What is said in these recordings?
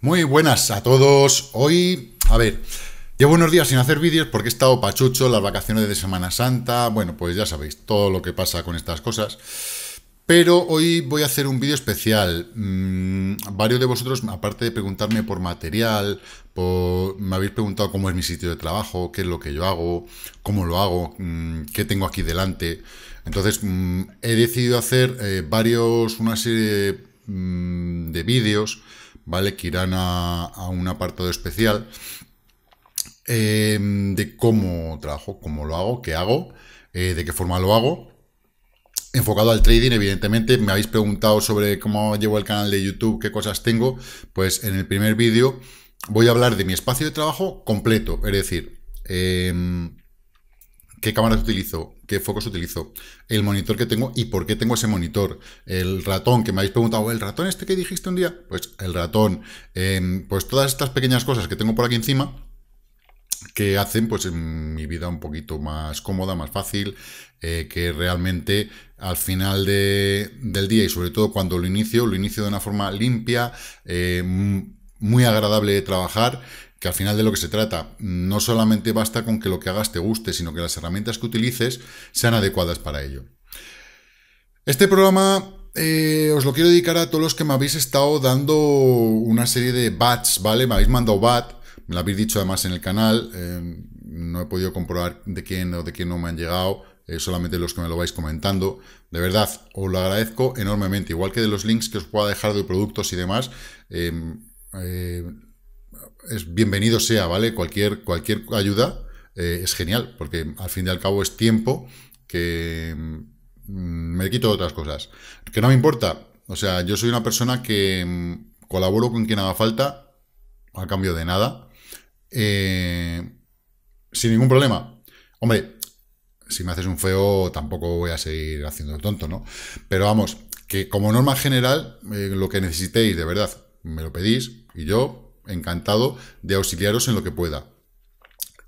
Muy buenas a todos. Hoy, a ver, llevo unos días sin hacer vídeos porque he estado pachucho, las vacaciones de Semana Santa, bueno, pues ya sabéis todo lo que pasa con estas cosas. Pero hoy voy a hacer un vídeo especial. Mm, varios de vosotros, aparte de preguntarme por material, me habéis preguntado cómo es mi sitio de trabajo, qué es lo que yo hago, cómo lo hago, mm, qué tengo aquí delante. Entonces mm, he decidido hacer eh, varios, una serie mm, de, vídeos, ¿vale? Que irán a, un apartado especial em, de cómo trabajo, cómo lo hago, qué hago, eh, de qué forma lo hago. Enfocado al trading, evidentemente, me habéis preguntado sobre cómo llevo el canal de YouTube, qué cosas tengo. Pues en el primer vídeo voy a hablar de mi espacio de trabajo completo, es decir, em, qué cámaras utilizo, qué focos utilizo, el monitor que tengo y por qué tengo ese monitor, el ratón que me habéis preguntado, ¿el ratón este que dijiste un día? Pues el ratón, em, pues todas estas pequeñas cosas que tengo por aquí encima que hacen pues en mi vida un poquito más cómoda, más fácil, eh, que realmente al final del día y sobre todo cuando lo inicio, lo inicio de una forma limpia, eh, muy agradable de trabajar que al final de lo que se trata, no solamente basta con que lo que hagas te guste, sino que las herramientas que utilices sean adecuadas para ello. Este programa eh, os lo quiero dedicar a todos los que me habéis estado dando una serie de bats, ¿vale? Me habéis mandado bat, me lo habéis dicho además en el canal, eh, no he podido comprobar de quién o de quién no me han llegado, eh, solamente los que me lo vais comentando. De verdad, os lo agradezco enormemente, igual que de los links que os pueda dejar de productos y demás. Eh, bienvenido sea, ¿vale? Cualquier, cualquier ayuda eh, es genial, porque al fin y al cabo es tiempo que mm, me quito de otras cosas. Que no me importa. O sea, yo soy una persona que mm, colaboro con quien haga falta, a cambio de nada, eh, sin ningún problema. Hombre, si me haces un feo, tampoco voy a seguir haciendo el tonto, ¿no? Pero vamos, que como norma general, eh, lo que necesitéis, de verdad, me lo pedís y yo encantado de auxiliaros en lo que pueda.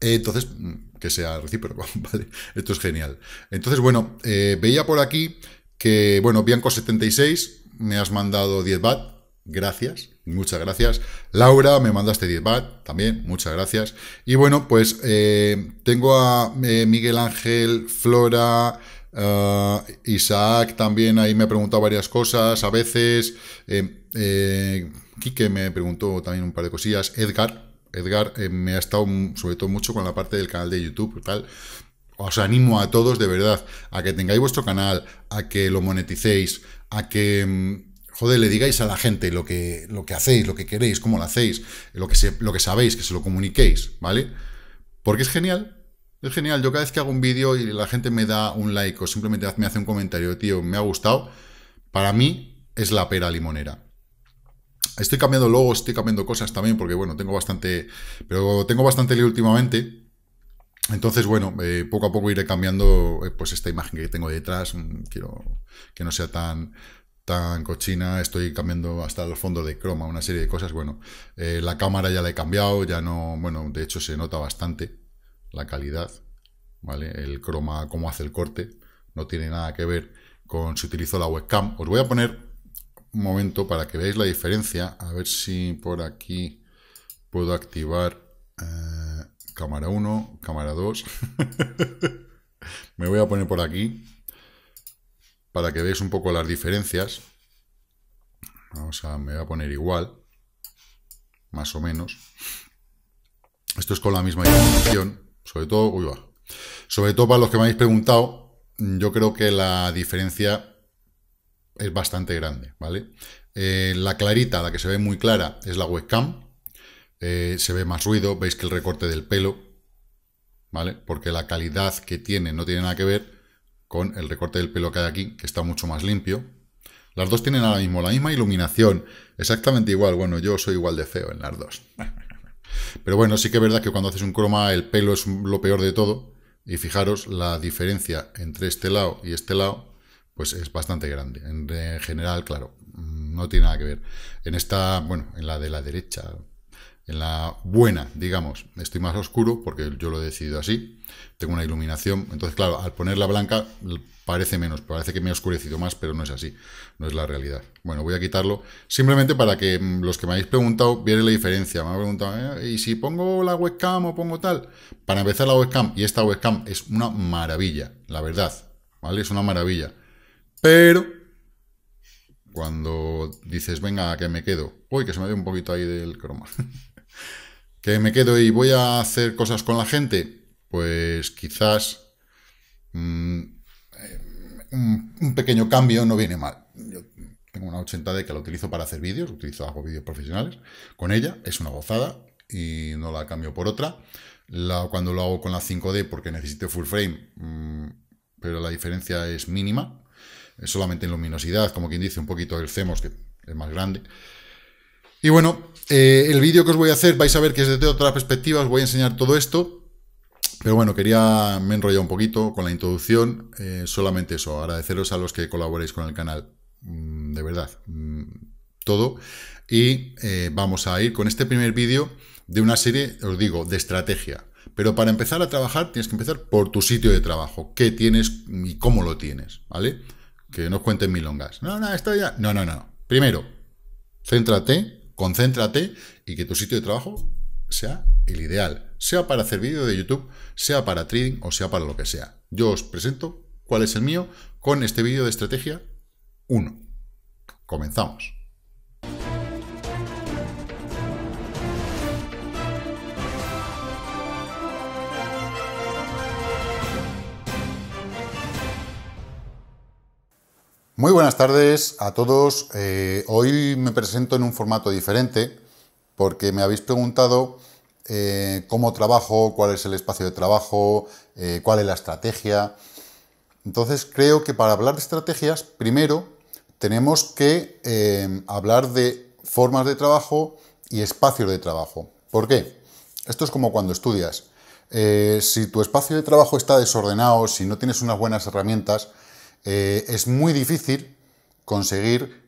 Entonces, mm, que sea recíproco, ¿vale? Esto es genial. Entonces, bueno, eh, veía por aquí que, bueno, Bianco76, me has mandado 10 bat, gracias, muchas gracias. Laura, me mandaste 10 bat, también, muchas gracias. Y bueno, pues eh, tengo a eh, Miguel Ángel, Flora, eh, Isaac también ahí me ha preguntado varias cosas a veces. Eh, eh Quique me preguntó también un par de cosillas. Edgar, Edgar eh, me ha estado sobre todo mucho con la parte del canal de YouTube. Tal. Os animo a todos de verdad a que tengáis vuestro canal, a que lo moneticéis, a que mm, joder, le digáis a la gente lo que, lo que hacéis, lo que queréis, cómo lo hacéis, lo que, se, lo que sabéis, que se lo comuniquéis, ¿vale? Porque es genial, es genial, yo cada vez que hago un vídeo y la gente me da un like o simplemente me hace un comentario, tío, me ha gustado, para mí es la pera limonera. Estoy cambiando logos, estoy cambiando cosas también, porque bueno, tengo bastante, pero tengo bastante lío últimamente, entonces, bueno, eh, poco a poco iré cambiando eh, pues esta imagen que tengo detrás. Mm, quiero que no sea tan, tan cochina. Estoy cambiando hasta el fondo de croma, una serie de cosas. Bueno, eh, la cámara ya la he cambiado, ya no... Bueno, de hecho se nota bastante la calidad, ¿vale? El croma, cómo hace el corte, no tiene nada que ver con si utilizo la webcam. Os voy a poner un momento para que veáis la diferencia, a ver si por aquí puedo activar eh, cámara 1, cámara 2. Me voy a poner por aquí para que veáis un poco las diferencias. Vamos a, me voy a poner igual, más o menos. Esto es con la misma iluminación. Sobre todo, uy, Sobre todo para los que me habéis preguntado, yo creo que la diferencia es bastante grande, ¿vale? Eh, la clarita, la que se ve muy clara, es la webcam. Eh, se ve más ruido, veis que el recorte del pelo, ¿vale? Porque la calidad que tiene no tiene nada que ver con el recorte del pelo que hay aquí, que está mucho más limpio. Las dos tienen ahora mismo la misma iluminación, exactamente igual. Bueno, yo soy igual de feo en las dos. Pero bueno, sí que es verdad que cuando haces un croma el pelo es lo peor de todo. Y fijaros, la diferencia entre este lado y este lado, pues es bastante grande. En, general, claro, mm, no tiene nada que ver. En esta, bueno, en la de la derecha, en la buena, digamos, estoy más oscuro porque yo lo he decidido así. Tengo una iluminación. Entonces, claro, al poner la blanca Parece menos, parece que me ha oscurecido más, pero no es así, no es la realidad. Bueno, voy a quitarlo simplemente para que mm, los que me habéis preguntado vieran la diferencia. Me han preguntado, eh, ¿y si pongo la webcam o pongo tal? Para empezar, la webcam y esta webcam es una maravilla, la verdad, ¿vale? Es una maravilla. Pero cuando dices, venga, que me quedo, uy, que se me ve un poquito ahí del croma, que me quedo y voy a hacer cosas con la gente, pues quizás mm, un, pequeño cambio no viene mal. Yo tengo una 80D que la utilizo para hacer vídeos, utilizo, hago vídeos profesionales con ella, es una gozada y no la cambio por otra. cuando lo hago con la 5D porque necesito full frame, mm, pero la diferencia es mínima, solamente en luminosidad, como quien dice, un poquito el CMOS, que es más grande. Y bueno, eh, el vídeo que os voy a hacer, vais a ver que es desde otra perspectiva, os voy a enseñar todo esto, pero bueno, quería, me he enrollado un poquito con la introducción, eh, solamente eso, agradeceros a los que colaboréis con el canal, mm, de verdad, mm, todo. Y eh, vamos a ir con este primer vídeo de una serie, os digo, de estrategia. Pero para empezar a trabajar tienes que empezar por tu sitio de trabajo, qué tienes y cómo lo tienes, ¿vale? Que no cuenten milongas. No, no, esto ya... No, no, no. Primero, céntrate, concéntrate y que tu sitio de trabajo sea el ideal, sea para hacer vídeo de YouTube, sea para trading o sea para lo que sea. Yo os presento cuál es el mío con este vídeo de estrategia 1. Comenzamos. Muy buenas tardes a todos. Eh, hoy me presento en un formato diferente porque me habéis preguntado eh, cómo trabajo, cuál es el espacio de trabajo, eh, cuál es la estrategia. Entonces creo que para hablar de estrategias, primero tenemos que eh, hablar de formas de trabajo y espacios de trabajo. ¿Por qué? Esto es como cuando estudias. si tu espacio de trabajo está desordenado, si no tienes unas buenas herramientas, es muy difícil conseguir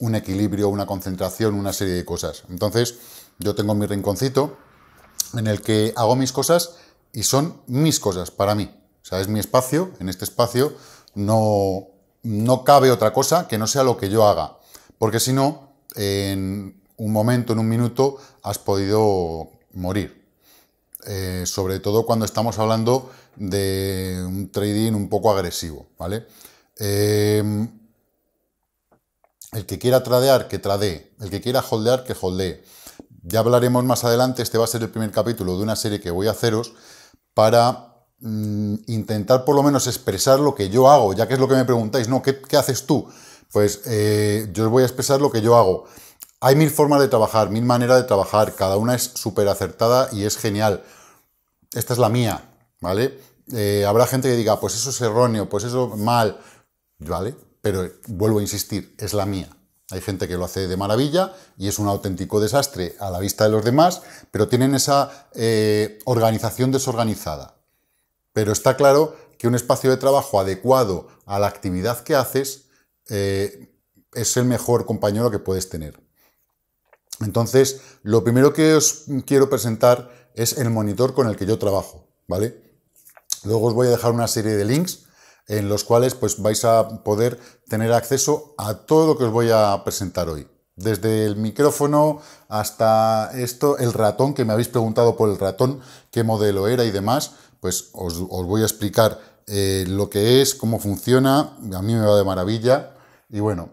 un equilibrio, una concentración, una serie de cosas. Entonces, yo tengo mi rinconcito en el que hago mis cosas y son mis cosas para mí. O sea, es mi espacio, en este espacio no, cabe otra cosa que no sea lo que yo haga. Porque si no, en un momento, en un minuto, has podido morir. Eh, sobre todo cuando estamos hablando de un trading un poco agresivo, ¿vale? Em, el que quiera tradear, que tradee. El que quiera holdear, que holdee. Ya hablaremos más adelante, este va a ser el primer capítulo de una serie que voy a haceros para mm, intentar por lo menos expresar lo que yo hago, ya que es lo que me preguntáis, ¿no? ¿Qué, haces tú? Pues eh, yo os voy a expresar lo que yo hago. Hay mil formas de trabajar, mil maneras de trabajar, cada una es súper acertada y es genial. Esta es la mía, ¿vale? Eh, habrá gente que diga, pues eso es erróneo, pues eso mal, ¿vale? Pero vuelvo a insistir, es la mía. Hay gente que lo hace de maravilla y es un auténtico desastre a la vista de los demás, pero tienen esa eh, organización desorganizada. Pero está claro que un espacio de trabajo adecuado a la actividad que haces eh, es el mejor compañero que puedes tener. Entonces, lo primero que os quiero presentar es el monitor con el que yo trabajo, ¿vale? Luego os voy a dejar una serie de links en los cuales pues, vais a poder tener acceso a todo lo que os voy a presentar hoy. Desde el micrófono hasta esto, el ratón, que me habéis preguntado por el ratón, qué modelo era y demás, pues os, voy a explicar eh, lo que es, cómo funciona, a mí me va de maravilla. Y bueno,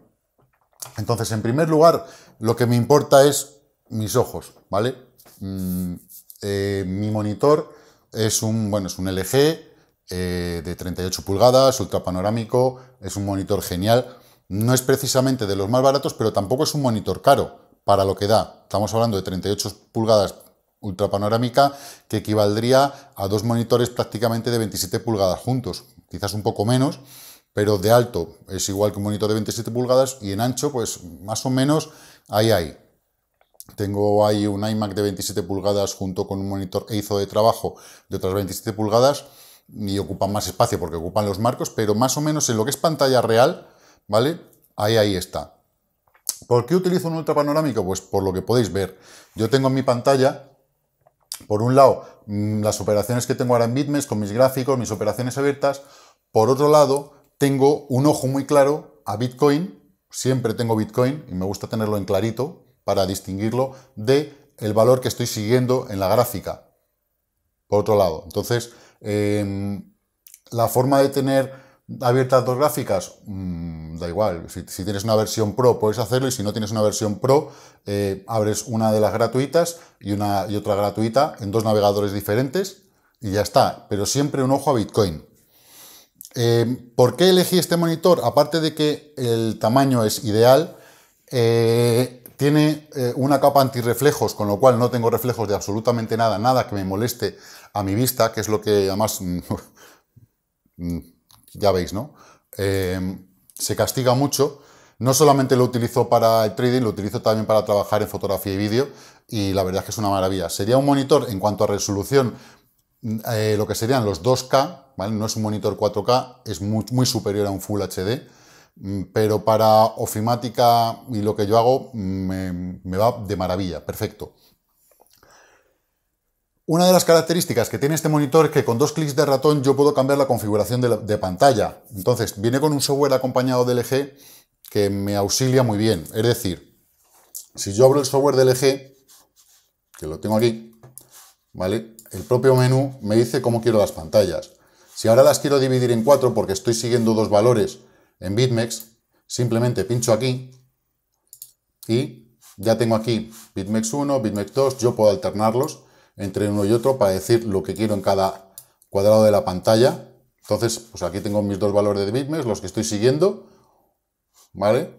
entonces en primer lugar, lo que me importa es mis ojos, ¿vale? Mm, eh, mi monitor es un, bueno, es un LG, eh, de 38 pulgadas, ultra panorámico, es un monitor genial. No es precisamente de los más baratos, pero tampoco es un monitor caro para lo que da. Estamos hablando de 38 pulgadas ultra panorámica que equivaldría a dos monitores prácticamente de 27 pulgadas juntos, quizás un poco menos, pero de alto es igual que un monitor de 27 pulgadas y en ancho pues más o menos ahí hay. Tengo ahí un iMac de 27 pulgadas junto con un monitor EIZO de trabajo de otras 27 pulgadas ni ocupan más espacio porque ocupan los marcos, pero más o menos en lo que es pantalla real, ¿vale? Ahí, ahí está. ¿Por qué utilizo un ultra panorámico? Pues por lo que podéis ver. Yo tengo en mi pantalla, por un lado, mm, las operaciones que tengo ahora en BitMES con mis gráficos, mis operaciones abiertas. Por otro lado, tengo un ojo muy claro a Bitcoin. Siempre tengo Bitcoin y me gusta tenerlo en clarito para distinguirlo de el valor que estoy siguiendo en la gráfica. Por otro lado, entonces Em, la forma de tener abiertas dos gráficas, mm, da igual. Si, tienes una versión Pro puedes hacerlo y si no tienes una versión Pro, eh, abres una de las gratuitas y, una, y otra gratuita en dos navegadores diferentes y ya está. Pero siempre un ojo a Bitcoin. Em, ¿Por qué elegí este monitor? Aparte de que el tamaño es ideal, eh, tiene eh, una capa antirreflejos, con lo cual no tengo reflejos de absolutamente nada, nada que me moleste a mi vista, que es lo que además, mm, mm, ya veis, ¿no? Em, se castiga mucho. No solamente lo utilizo para el trading, lo utilizo también para trabajar en fotografía y vídeo y la verdad es que es una maravilla. Sería un monitor en cuanto a resolución, eh, lo que serían los 2K, No es un monitor 4K, es muy superior a un Full HD Mm, pero para ofimática y lo que yo hago mm, me, va de maravilla, perfecto. Una de las características que tiene este monitor es que con dos clics de ratón yo puedo cambiar la configuración de, de, pantalla. Entonces, viene con un software acompañado de LG que me auxilia muy bien. Es decir, si yo abro el software de LG, que lo tengo aquí, ¿vale? El propio menú me dice cómo quiero las pantallas. Si ahora las quiero dividir en cuatro porque estoy siguiendo dos valores en BitMEX, simplemente pincho aquí y ya tengo aquí BitMEX 1, BitMEX 2, yo puedo alternarlos entre uno y otro para decir lo que quiero en cada cuadrado de la pantalla. Entonces, pues aquí tengo mis dos valores de BitMEX, los que estoy siguiendo, ¿vale?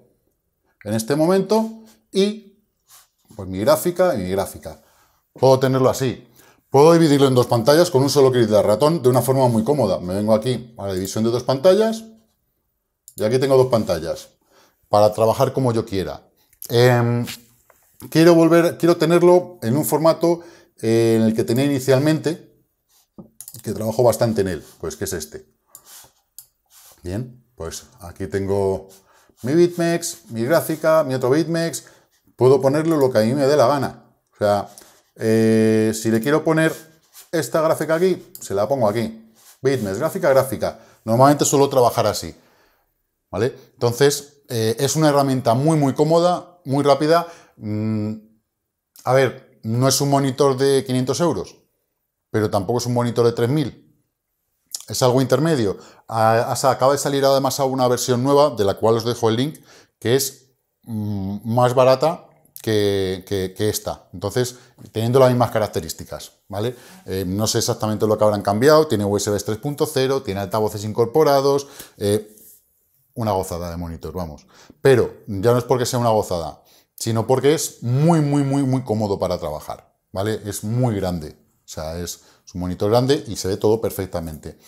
En este momento y pues mi gráfica y mi gráfica. Puedo tenerlo así. Puedo dividirlo en dos pantallas con un solo clic de ratón de una forma muy cómoda. Me vengo aquí a la división de dos pantallas, y aquí tengo dos pantallas para trabajar como yo quiera. Em, quiero volver, quiero tenerlo en un formato eh, en el que tenía inicialmente, que trabajo bastante en él, pues que es este. Bien, pues aquí tengo mi BitMEX, mi gráfica, mi otro BitMEX, puedo ponerle lo que a mí me dé la gana. O sea, eh, si le quiero poner esta gráfica aquí, se la pongo aquí. BitMEX, gráfica, gráfica. Normalmente suelo trabajar así. ¿vale? Entonces, eh, es una herramienta muy, muy cómoda, muy rápida. Mm, a ver, no es un monitor de 500 euros, pero tampoco es un monitor de 3000. Es algo intermedio. acaba de salir además a una versión nueva, de la cual os dejo el link, que es mm, más barata que, esta. Entonces, teniendo las mismas características, ¿vale? Eh, no sé exactamente lo que habrán cambiado, tiene USB 3.0, tiene altavoces incorporados, eh, una gozada de monitor, vamos. Pero ya no es porque sea una gozada, sino porque es muy, muy, muy, muy cómodo para trabajar, ¿vale? Es muy grande, o sea, es, un monitor grande y se ve todo perfectamente.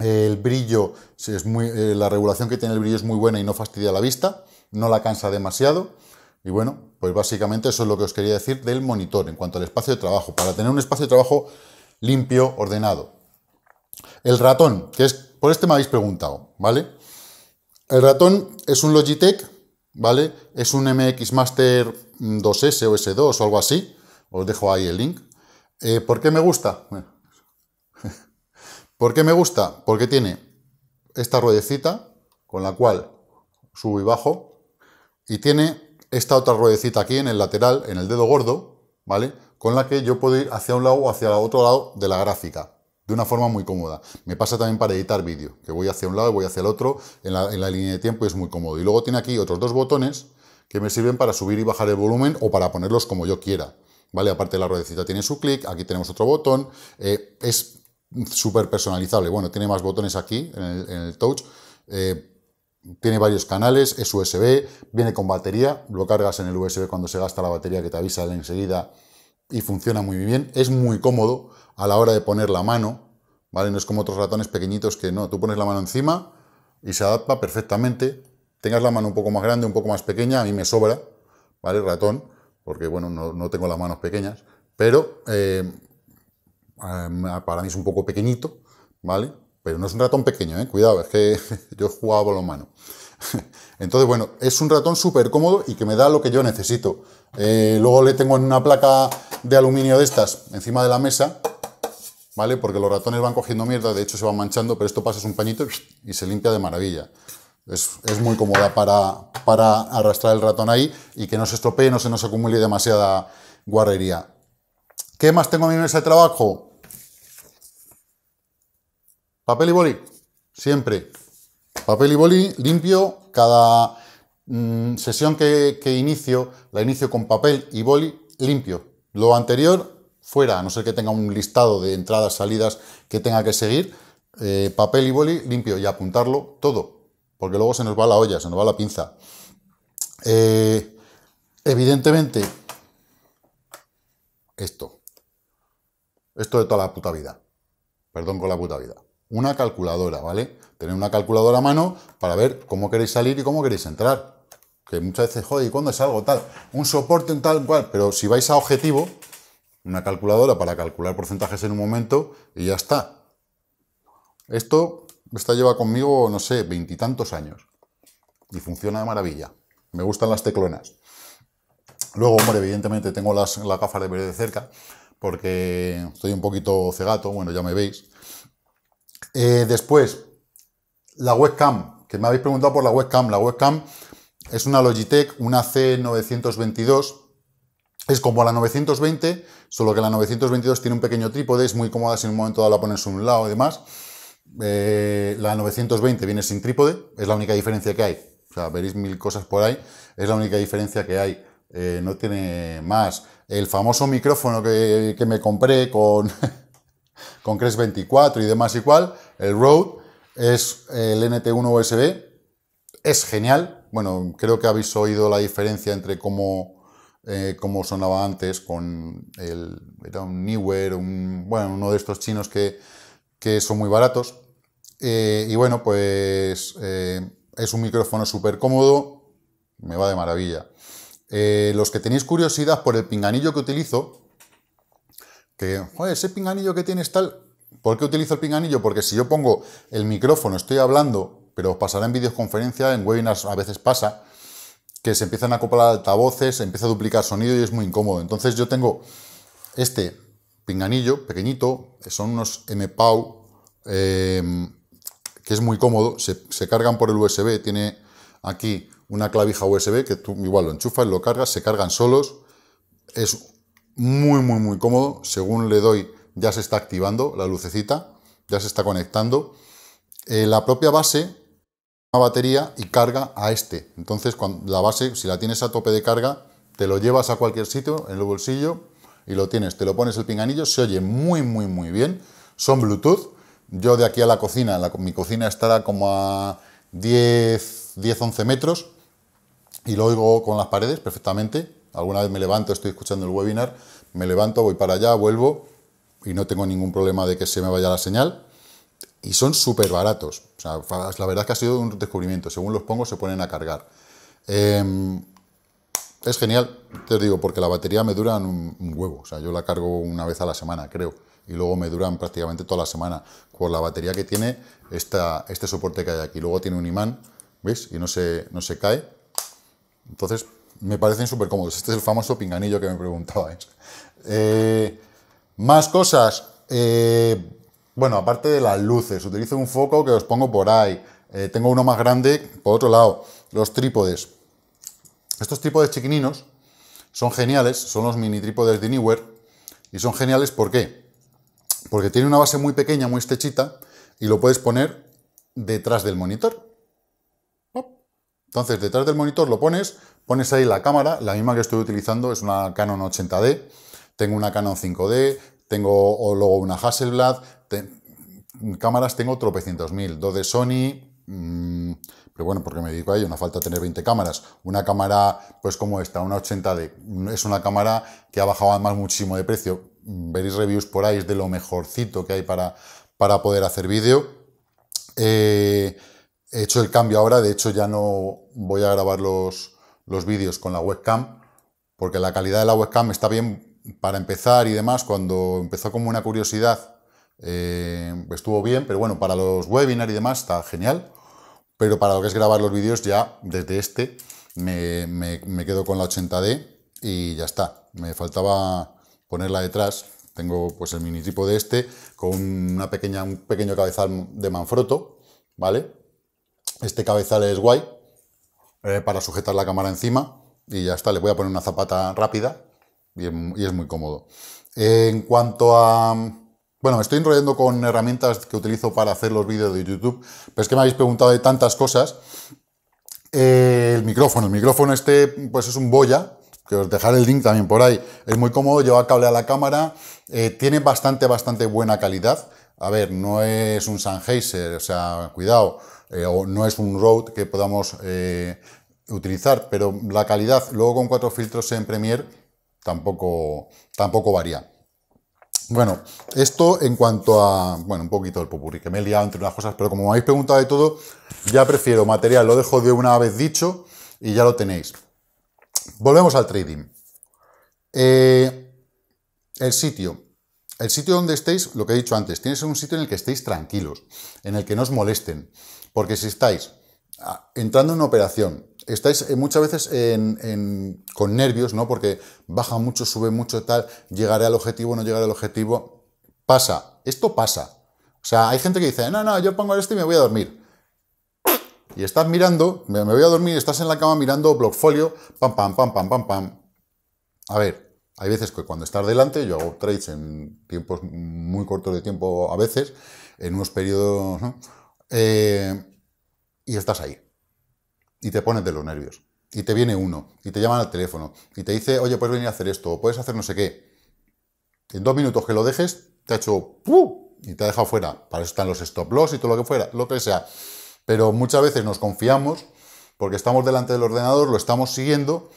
El brillo, es muy, eh, la regulación que tiene el brillo es muy buena y no fastidia la vista, no la cansa demasiado. Y bueno, pues básicamente eso es lo que os quería decir del monitor en cuanto al espacio de trabajo, para tener un espacio de trabajo limpio, ordenado. El ratón, que es, por este me habéis preguntado, ¿vale? El ratón es un Logitech, ¿vale? Es un MX Master 2S o S2 o algo así. Os dejo ahí el link. Eh, ¿Por qué me gusta? ¿Por qué me gusta? Porque tiene esta ruedecita con la cual subo y bajo y tiene esta otra ruedecita aquí en el lateral, en el dedo gordo, ¿vale? Con la que yo puedo ir hacia un lado o hacia el otro lado de la gráfica de una forma muy cómoda. Me pasa también para editar vídeo, que voy hacia un lado y voy hacia el otro en la, línea de tiempo y es muy cómodo. Y luego tiene aquí otros dos botones que me sirven para subir y bajar el volumen o para ponerlos como yo quiera. ¿Vale? Aparte la ruedecita tiene su clic, aquí tenemos otro botón, eh, es súper personalizable. Bueno, tiene más botones aquí en el, touch. Eh, tiene varios canales, es USB, viene con batería, lo cargas en el USB cuando se gasta la batería que te avisa enseguida y funciona muy bien. Es muy cómodo a la hora de poner la mano, ¿vale? No es como otros ratones pequeñitos que no, tú pones la mano encima y se adapta perfectamente. Tengas la mano un poco más grande, un poco más pequeña, a mí me sobra, ¿vale? Ratón, porque bueno, no, tengo las manos pequeñas, pero eh, eh, para mí es un poco pequeñito, ¿vale? Pero no es un ratón pequeño, ¿eh? Cuidado, es que yo jugaba con la mano. Entonces, bueno, es un ratón súper cómodo y que me da lo que yo necesito. Eh, luego le tengo en una placa de aluminio de estas encima de la mesa, ¿vale? Porque los ratones van cogiendo mierda, de hecho se van manchando, pero esto es un pañito y se limpia de maravilla. Es, muy cómoda para, para arrastrar el ratón ahí y que no se estropee, no se nos acumule demasiada guarrería. ¿Qué más tengo en mi mesa de trabajo? Papel y boli, siempre. Papel y boli limpio cada Mm, sesión que, inicio, la inicio con papel y boli limpio. Lo anterior fuera, a no ser que tenga un listado de entradas, salidas que tenga que seguir, eh, papel y boli limpio y apuntarlo todo, porque luego se nos va la olla, se nos va la pinza. Eh, evidentemente, esto, esto de toda la puta vida, perdón con la puta vida, una calculadora, ¿vale? Tener una calculadora a mano para ver cómo queréis salir y cómo queréis entrar que muchas veces, joder, ¿y cuándo es algo tal? Un soporte, en tal, cual, pero si vais a objetivo, una calculadora para calcular porcentajes en un momento y ya está. Esto, esta lleva conmigo, no sé, veintitantos años y funciona de maravilla. Me gustan las teclonas. Luego, hombre, evidentemente tengo las, la gafa de ver de cerca porque estoy un poquito cegato, bueno, ya me veis. Eh, después, la webcam, que me habéis preguntado por la webcam. La webcam es una Logitech, una C922. Es como la 920, solo que la 922 tiene un pequeño trípode, es muy cómoda si en un momento la pones a un lado y demás. Eh, la 920 viene sin trípode, es la única diferencia que hay. O sea, veréis mil cosas por ahí, es la única diferencia que hay. Eh, no tiene más. El famoso micrófono que, que me compré con, con Cres 24 y demás igual. el Rode, es el NT1 USB, es genial, bueno, creo que habéis oído la diferencia entre cómo, eh, sonaba antes con el... Era un Newer, bueno, uno de estos chinos que, son muy baratos. Eh, y bueno, pues eh, es un micrófono súper cómodo, me va de maravilla. los que tenéis curiosidad por el pinganillo que utilizo, que, joder, ese pinganillo que tienes tal, ¿por qué utilizo el pinganillo? Porque si yo pongo el micrófono, estoy hablando pero pasará en videoconferencia, en webinars a veces pasa, que se empiezan a acoplar altavoces, se empieza a duplicar sonido y es muy incómodo. Entonces yo tengo este pinganillo pequeñito, son unos MPOW, em, que es muy cómodo, se, cargan por el USB, tiene aquí una clavija USB que tú igual lo enchufas, lo cargas, se cargan solos, es muy, muy, muy cómodo, según le doy ya se está activando la lucecita, ya se está conectando. Eh, la propia base una batería y carga a este. Entonces, cuando la base, si la tienes a tope de carga, te lo llevas a cualquier sitio, en el bolsillo, y lo tienes. Te lo pones el pinganillo, se oye muy, muy, muy bien. Son Bluetooth. Yo de aquí a la cocina, mi cocina estará como a 10, 10, 11 metros, y lo oigo con las paredes perfectamente. Alguna vez me levanto, estoy escuchando el webinar, me levanto, voy para allá, vuelvo, y no tengo ningún problema de que se me vaya la señal y son súper baratos. la verdad es que ha sido un descubrimiento. Según los pongo, se ponen a cargar. Em, es genial, te digo, porque la batería me dura un, huevo. O sea, yo la cargo una vez a la semana, creo. Y luego me duran prácticamente toda la semana. Con la batería que tiene esta, este soporte que hay aquí. Luego tiene un imán, ¿veis? Y no se, no se cae. Entonces, me parecen súper cómodos. Este es el famoso pinganillo que me preguntaba ¿eh? Eh, más cosas. Eh, bueno, aparte de las luces, utilizo un foco que os pongo por ahí. Eh, tengo uno más grande, por otro lado, los trípodes. Estos trípodes chiquininos son geniales, son los mini trípodes de Neewer. Y son geniales, ¿por qué? Porque tiene una base muy pequeña, muy estrechita, y lo puedes poner detrás del monitor. Entonces, detrás del monitor lo pones, pones ahí la cámara, la misma que estoy utilizando, es una Canon 80D, tengo una Canon 5D, tengo luego una Hasselblad, cámaras tengo tropecientos mil, dos de Sony, mm, pero bueno, porque me dedico a ello, no falta tener 20 cámaras. Una cámara, pues como esta, una 80D, es una cámara que ha bajado además muchísimo de precio. Veréis reviews por ahí, es de lo mejorcito que hay para, para poder hacer vídeo. Eh, he hecho el cambio ahora, de hecho ya no voy a grabar los, los vídeos con la webcam, porque la calidad de la webcam está bien para empezar y demás. Cuando empezó como una curiosidad, eh, estuvo bien, pero bueno, para los webinars y demás está genial. Pero para lo que es grabar los vídeos, ya desde este me, quedo con la 80D y ya está. Me faltaba ponerla detrás. Tengo pues el mini tipo de este con una pequeña, un pequeño cabezal de manfrotto, ¿vale? Este cabezal es guay eh, para sujetar la cámara encima y ya está. Le voy a poner una zapata rápida y, es muy cómodo. en cuanto a bueno, me estoy enrollando con herramientas que utilizo para hacer los vídeos de YouTube, pero es que me habéis preguntado de tantas cosas. Eh, el micrófono, el micrófono este, pues es un Boya, que os dejaré el link también por ahí. Es muy cómodo, lleva cable a la cámara, eh, tiene bastante, bastante buena calidad. A ver, no es un Sennheiser, o sea, cuidado, eh, o no es un Rode que podamos utilizar, pero la calidad, luego con cuatro filtros en Premiere, tampoco, tampoco varía. Bueno, esto en cuanto a, bueno, un poquito el popurrí, que me he liado entre unas cosas, pero como me habéis preguntado de todo, ya prefiero material, lo dejo de una vez dicho y ya lo tenéis. Volvemos al trading. Eh, el sitio. El sitio donde estéis, lo que he dicho antes, tiene que ser un sitio en el que estéis tranquilos, en el que no os molesten, porque si estáis Ah, entrando en operación, estáis eh, muchas veces con nervios, ¿no? Porque baja mucho, sube mucho, tal, llegaré al objetivo, no llegaré al objetivo. Pasa, esto pasa. O sea, hay gente que dice, no, no, yo pongo esto y me voy a dormir. Y estás mirando, me, voy a dormir, estás en la cama mirando blogfolio, pam, pam, pam, pam, pam, pam. A ver, hay veces que cuando estás delante, yo hago trades en tiempos muy cortos de tiempo a veces, en unos periodos... Eh, y estás ahí. Y te pones de los nervios. Y te viene uno, y te llaman al teléfono, y te dice, oye, puedes venir a hacer esto, o puedes hacer no sé qué. En dos minutos que lo dejes, te ha hecho y te ha dejado fuera. Para eso están los stop loss y todo lo que fuera, lo que sea. Pero muchas veces nos confiamos porque estamos delante del ordenador, lo estamos siguiendo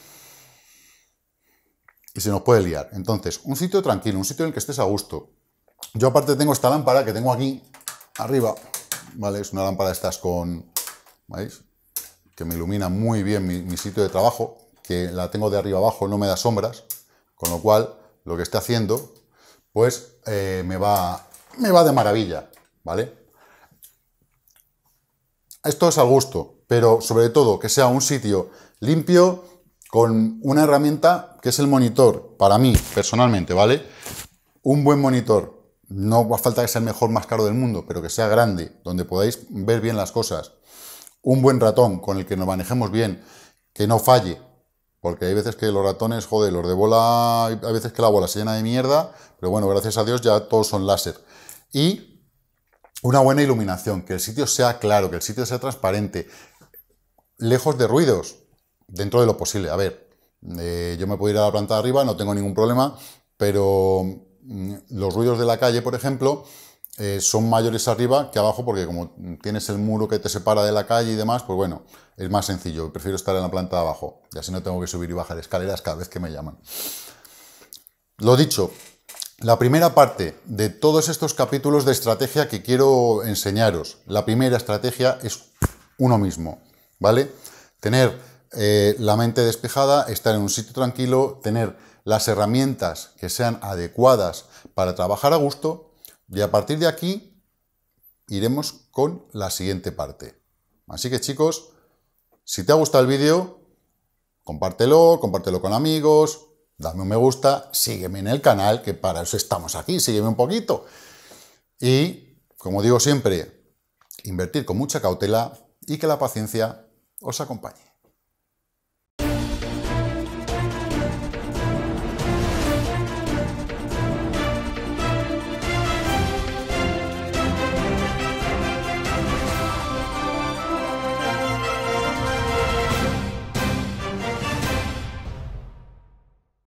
y se nos puede liar. Entonces, un sitio tranquilo, un sitio en el que estés a gusto. Yo aparte tengo esta lámpara que tengo aquí arriba, ¿vale? Es una lámpara de estas con ¿veis? Que me ilumina muy bien mi, sitio de trabajo, que la tengo de arriba abajo, no me da sombras, con lo cual lo que esté haciendo, pues eh, me, va, me va de maravilla, ¿vale? Esto es al gusto, pero sobre todo que sea un sitio limpio con una herramienta que es el monitor, para mí personalmente, ¿vale? Un buen monitor, no hace falta que sea el mejor más caro del mundo, pero que sea grande, donde podáis ver bien las cosas, un buen ratón con el que nos manejemos bien, que no falle, porque hay veces que los ratones, joder, los de bola, hay veces que la bola se llena de mierda, pero bueno, gracias a Dios ya todos son láser. Y una buena iluminación, que el sitio sea claro, que el sitio sea transparente, lejos de ruidos, dentro de lo posible. A ver, eh, yo me puedo ir a la planta de arriba, no tengo ningún problema, pero mm, los ruidos de la calle, por ejemplo, eh, son mayores arriba que abajo porque como tienes el muro que te separa de la calle y demás, pues bueno, es más sencillo. Prefiero estar en la planta de abajo y así no tengo que subir y bajar escaleras cada vez que me llaman. Lo dicho, la primera parte de todos estos capítulos de estrategia que quiero enseñaros, la primera estrategia es uno mismo, ¿vale? Tener eh, la mente despejada, estar en un sitio tranquilo, tener las herramientas que sean adecuadas para trabajar a gusto y a partir de aquí iremos con la siguiente parte. Así que chicos, si te ha gustado el vídeo, compártelo, compártelo con amigos, dame un me gusta, sígueme en el canal, que para eso estamos aquí, sígueme un poquito. Y, como digo siempre, invertir con mucha cautela y que la paciencia os acompañe.